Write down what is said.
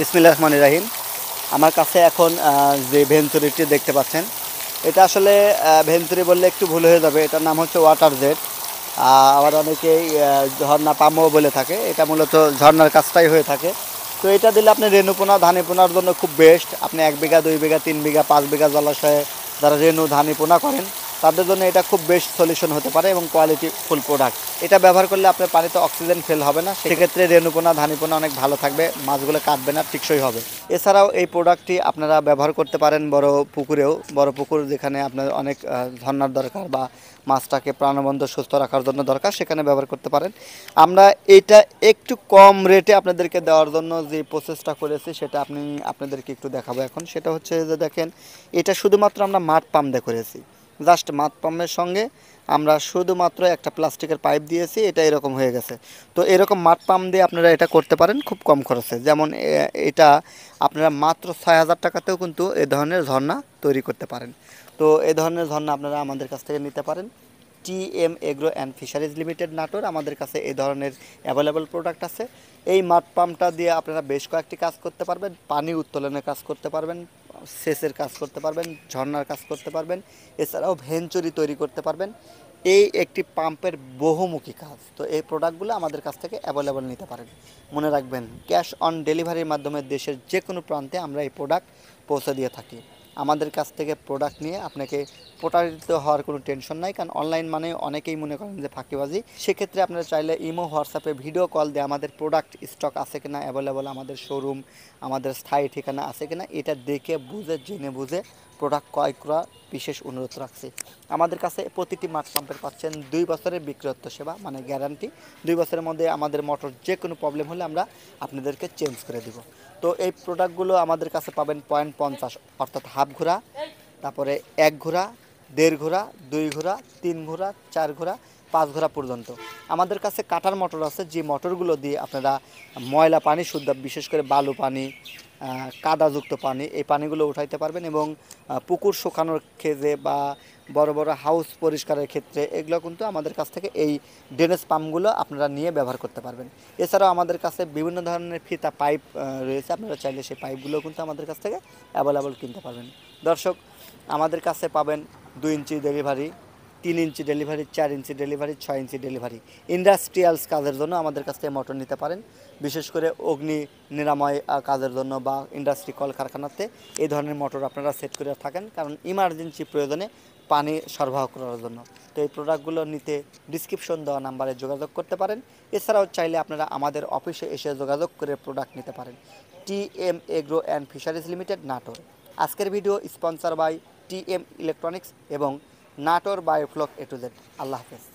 বিসমিল্লা রহমান রাহিম আমার কাছে এখন যে ভেঞ্চুরিটি দেখতে পাচ্ছেন এটা আসলে ভেঞ্চুরি বললে একটু ভুল হয়ে যাবে এটার নাম হচ্ছে ওয়াটার জেট আবার অনেকেই ঝর্ণা পামও বলে থাকে এটা মূলত ঝর্ণার কাজটাই হয়ে থাকে তো এটা দিলে আপনি রেণুপোনা ধানেপোনার জন্য খুব বেস্ট আপনি এক বিঘা দুই বিঘা তিন বিঘা পাঁচ বিঘা জলাশয়ে যারা রেণু ধানেপোনা করেন তাদের জন্য এটা খুব বেস্ট সলিউশন হতে পারে এবং কোয়ালিটি ফুল প্রোডাক্ট এটা ব্যবহার করলে আপনার পানিতে অক্সিজেন ফেল হবে না সেক্ষেত্রে রেণুপোনা ধানিপোনা অনেক ভালো থাকবে মাছগুলো কাটবে না টিকসই হবে এছাড়াও এই প্রোডাক্টটি আপনারা ব্যবহার করতে পারেন বড় পুকুরেও বড় পুকুর যেখানে আপনার অনেক ঝর্নার দরকার বা মাছটাকে প্রাণবন্ত সুস্থ রাখার জন্য দরকার সেখানে ব্যবহার করতে পারেন আমরা এটা একটু কম রেটে আপনাদেরকে দেওয়ার জন্য যে প্রসেসটা করেছি সেটা আপনি আপনাদেরকে একটু দেখাবো এখন সেটা হচ্ছে যে দেখেন এটা শুধুমাত্র আমরা মাঠ পাম্পে করেছি জাস্ট মাত পাম্পের সঙ্গে আমরা শুধুমাত্র একটা প্লাস্টিকের পাইপ দিয়েছি এটা এরকম হয়ে গেছে তো এরকম মাত পাম্প দিয়ে আপনারা এটা করতে পারেন খুব কম খরচে যেমন এটা আপনারা মাত্র ছয় হাজার টাকাতেও কিন্তু এ ধরনের ঝর্ণা তৈরি করতে পারেন তো এ ধরনের ঝর্ণা আপনারা আমাদের কাছ থেকে নিতে পারেন T M agro and fisheries limited Natore আমাদের কাছে এই ধরনের অ্যাভেলেবল প্রোডাক্ট আছে এই মাঠ পাম্পটা দিয়ে আপনারা বেশ কয়েকটি কাজ করতে পারবেন পানি উত্তোলনের কাজ করতে পারবেন সেচের কাজ করতে পারবেন ঝর্নার কাজ করতে পারবেন এছাড়াও ভেঞ্চুরি তৈরি করতে পারবেন এই একটি পাম্পের বহুমুখী কাজ তো এই প্রোডাক্টগুলো আমাদের কাছ থেকে অ্যাভেলেবল নিতে পারেন মনে রাখবেন ক্যাশ অন ডেলিভারির মাধ্যমে দেশের যে কোনো প্রান্তে আমরা এই প্রোডাক্ট পৌঁছে দিয়ে থাকি আমাদের কাছ থেকে প্রোডাক্ট নিয়ে আপনাকে প্রতারিত হওয়ার কোনো টেনশন নাই কারণ অনলাইন মানে অনেকেই মনে করেন যে ফাঁকিবাজি সেক্ষেত্রে আপনারা চাইলে ইমো হোয়াটসঅ্যাপে ভিডিও কল দিয়ে আমাদের প্রোডাক্ট স্টক আছে কিনা অ্যাভেলেবল আমাদের শোরুম আমাদের স্থায়ী ঠিকানা আছে কিনা এটা দেখে বুঝে জেনে বুঝে প্রোডাক্ট ক্রয় করা বিশেষ অনুরোধ রাখছি আমাদের কাছে প্রতিটি মাছ পাম্পের পাচ্ছেন দুই বছরের বিক্রয়ত্ব সেবা মানে গ্যারান্টি দুই বছরের মধ্যে আমাদের মোটর যে কোনো প্রবলেম হলে আমরা আপনাদেরকে চেঞ্জ করে দিব তো এই প্রোডাক্টগুলো আমাদের কাছে পাবেন পয়েন্ট পঞ্চাশ অর্থাৎ হাফ ঘোরা তারপরে এক ঘোরা দেড় ঘোরা দুই ঘোরা তিন ঘোরা চার ঘোরা পাঁচ ঘোরা পর্যন্ত আমাদের কাছে কাটার মোটর আছে যে মোটরগুলো দিয়ে আপনারা ময়লা পানি শুদ্ধ বিশেষ করে বালু পানি কাদাযুক্ত পানি এই পানিগুলো উঠাইতে পারবেন এবং পুকুর শুকানোর ক্ষেত্রে বা বড় বড় হাউস পরিষ্কারের ক্ষেত্রে এগুলো কিন্তু আমাদের কাছ থেকে এই ড্রেনেজ পাম্পগুলো আপনারা নিয়ে ব্যবহার করতে পারবেন এছাড়াও আমাদের কাছে বিভিন্ন ধরনের ফিতা পাইপ রয়েছে আপনারা চাইলে সেই পাইপগুলো কিন্তু আমাদের কাছ থেকে অ্যাভেলেবল কিনতে পারবেন দর্শক আমাদের কাছে পাবেন দুই ইঞ্চি ডেলিভারি তিন ইঞ্চি ডেলিভারি চার ইঞ্চি ডেলিভারি ছয় ইঞ্চি ডেলিভারি ইন্ডাস্ট্রিয়ালস কাজের জন্য আমাদের কাছ থেকে মোটর নিতে পারেন বিশেষ করে অগ্নি নিরাময় কাজের জন্য বা ইন্ডাস্ট্রি কলকারখানাতে এই ধরনের মোটর আপনারা সেট করে থাকেন কারণ ইমার্জেন্সি প্রয়োজনে পানি সরবরাহ করার জন্য তো এই প্রোডাক্টগুলো নিতে ডিসক্রিপশন দেওয়া নাম্বারে যোগাযোগ করতে পারেন এছাড়াও চাইলে আপনারা আমাদের অফিসে এসে যোগাযোগ করে প্রোডাক্ট নিতে পারেন T M agro and fisheries limited Natore আজকের video sponsor by T M electronics এবং নাটোর বায়োফ্লক এটুজেড আল্লাহ হাফেজ